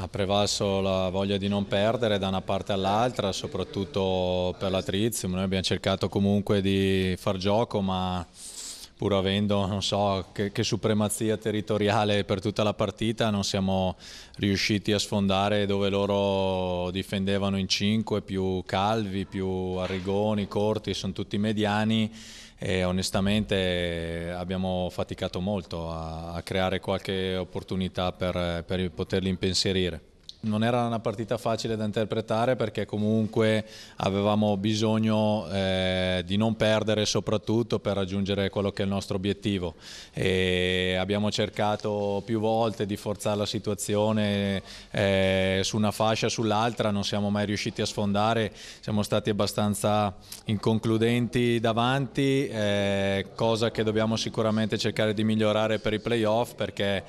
ha prevalso la voglia di non perdere da una parte all'altra, soprattutto per la Trizium. Noi abbiamo cercato comunque di far gioco, ma pur avendo non so che, che, supremazia territoriale per tutta la partita non siamo riusciti a sfondare dove loro difendevano in 5 più Calvi, più Arrigoni, Corti, sono tutti mediani e onestamente abbiamo faticato molto a, a creare qualche opportunità per, per poterli impensierire. Non era una partita facile da interpretare perché comunque avevamo bisogno eh, di non perdere soprattutto per raggiungere quello che è il nostro obiettivo. E abbiamo cercato più volte di forzare la situazione eh, su una fascia, sull'altra, non siamo mai riusciti a sfondare, siamo stati abbastanza inconcludenti davanti, eh, cosa che dobbiamo sicuramente cercare di migliorare per i playoff perché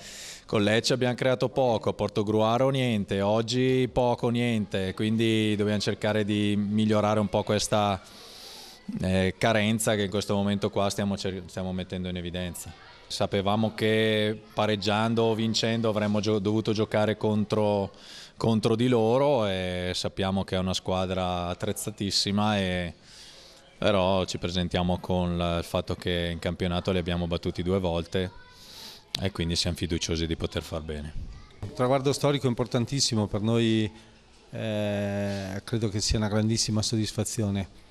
con Lecce abbiamo creato poco, a Portogruaro niente, oggi poco niente, quindi dobbiamo cercare di migliorare un po' questa situazione eh, carenza che in questo momento qua stiamo, stiamo, mettendo in evidenza. Sapevamo che pareggiando o vincendo avremmo gio dovuto giocare contro, contro, di loro e sappiamo che è una squadra attrezzatissima e, però ci presentiamo con il fatto che in campionato li abbiamo battuti due volte e quindi siamo fiduciosi di poter far bene. Un traguardo storico importantissimo per noi, eh, credo che sia una grandissima soddisfazione.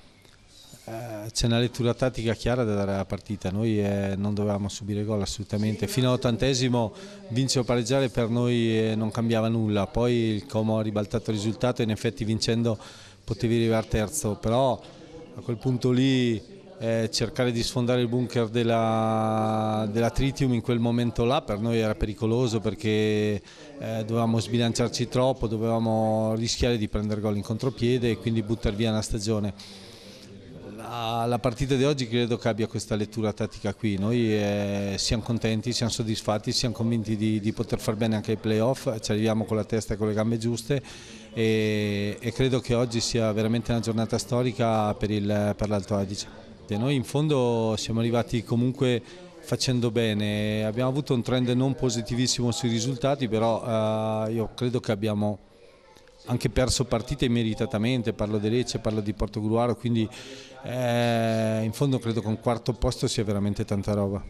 Eh, c'è una lettura tattica chiara da dare alla partita, noi eh, non dovevamo subire gol assolutamente, fino all'ottantesimo vincere o pareggiare per noi eh, non cambiava nulla, poi il Como ha ribaltato il risultato e in effetti vincendo potevi arrivare terzo, però a quel punto lì eh, cercare di sfondare il bunker della, della, Tritium in quel momento là per noi era pericoloso perché eh, dovevamo sbilanciarci troppo, dovevamo rischiare di prendere gol in contropiede e quindi buttare via una stagione. La, la, partita di oggi credo che abbia questa lettura tattica qui, noi eh, siamo contenti, siamo soddisfatti, siamo convinti di, di poter far bene anche ai playoff, ci arriviamo con la testa e con le gambe giuste e, e credo che oggi sia veramente una giornata storica per, il, per l'Alto Adige. E noi in fondo siamo arrivati comunque facendo bene, abbiamo avuto un trend non positivissimo sui risultati, però eh, io credo che abbiamo anche perso partite meritatamente, parlo di Lecce, parlo di Portogruaro, quindi eh, in fondo credo che un quarto posto sia veramente tanta roba.